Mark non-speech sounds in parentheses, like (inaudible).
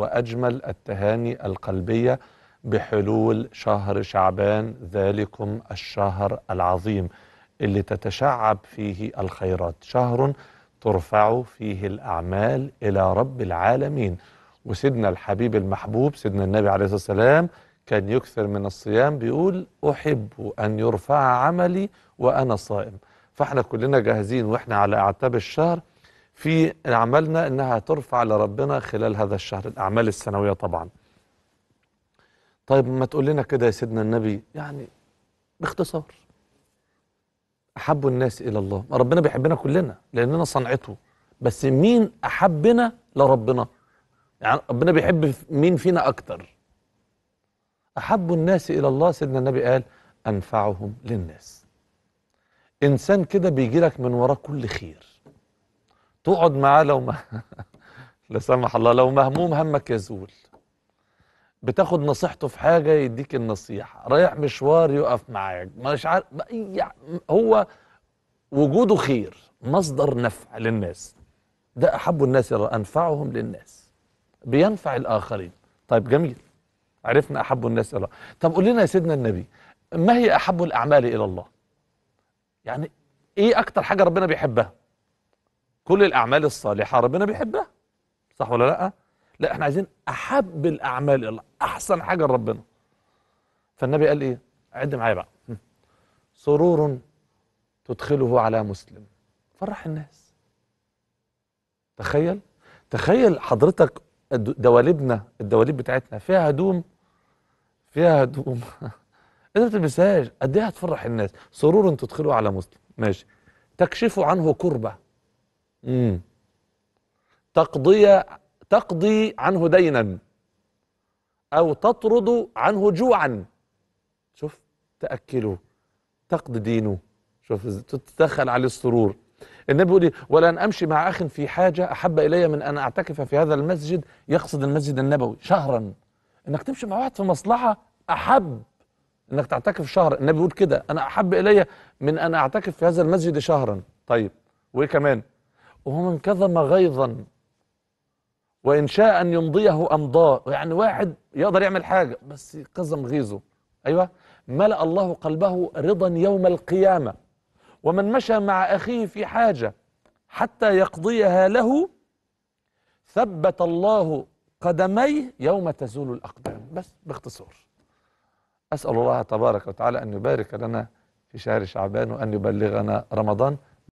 وأجمل التهاني القلبية بحلول شهر شعبان ذلكم الشهر العظيم اللي تتشعب فيه الخيرات شهر ترفع فيه الأعمال إلى رب العالمين وسيدنا الحبيب المحبوب سيدنا النبي عليه الصلاة والسلام كان يكثر من الصيام بيقول أحب أن يرفع عملي وأنا صائم فاحنا كلنا جاهزين واحنا على أعتاب الشهر في اعمالنا أنها ترفع لربنا خلال هذا الشهر الأعمال السنوية طبعا طيب ما تقول لنا كده يا سيدنا النبي يعني باختصار أحب الناس إلى الله ربنا بيحبنا كلنا لأننا صنعته بس مين أحبنا لربنا يعني ربنا بيحب مين فينا أكتر أحب الناس إلى الله سيدنا النبي قال أنفعهم للناس إنسان كده بيجي لك من وراه كل خير تقعد معاه لو ما (laughs) لا سمح الله لو مهموم همك يزول بتاخد نصيحته في حاجة يديك النصيحة رايح مشوار يقف معاك مش عارف هو وجوده خير مصدر نفع للناس ده أحب الناس أنفعهم للناس بينفع الآخرين طيب جميل عرفنا أحب الناس إلى الله طب قول لنا يا سيدنا النبي ما هي أحب الأعمال إلى الله يعني إيه أكتر حاجة ربنا بيحبها كل الأعمال الصالحة ربنا بيحبها صح ولا لأ؟ لا احنا عايزين أحب الأعمال الله أحسن حاجة لربنا فالنبي قال إيه؟ عد معايا بقى سرور تدخله على مسلم فرح الناس تخيل تخيل حضرتك دواليبنا الدواليب بتاعتنا فيها هدوم فيها هدوم (laughs) انت ما بتلبسهاش قد ايه هتفرح الناس سرور تدخله على مسلم ماشي تكشف عنه كربه مم. تقضي تقضي عنه دينا أو تطرد عنه جوعا شوف تأكله تقضي دينه شوف تتدخل عليه السرور النبي بيقول ولن امشي مع اخ في حاجه احب الي من ان اعتكف في هذا المسجد يقصد المسجد النبوي شهرا انك تمشي مع واحد في مصلحه احب انك تعتكف شهر النبي بيقول كده انا احب الي من ان اعتكف في هذا المسجد شهرا طيب وايه كمان وهو من كظم غيظا وإن شاء أن يمضيه أمضاه يعني واحد يقدر يعمل حاجة بس كظم غيظه أيوة ملأ الله قلبه رضا يوم القيامة ومن مشى مع أخيه في حاجة حتى يقضيها له ثبت الله قدميه يوم تزول الأقدام بس باختصار أسأل الله تبارك وتعالى أن يبارك لنا في شهر شعبان وأن يبلغنا رمضان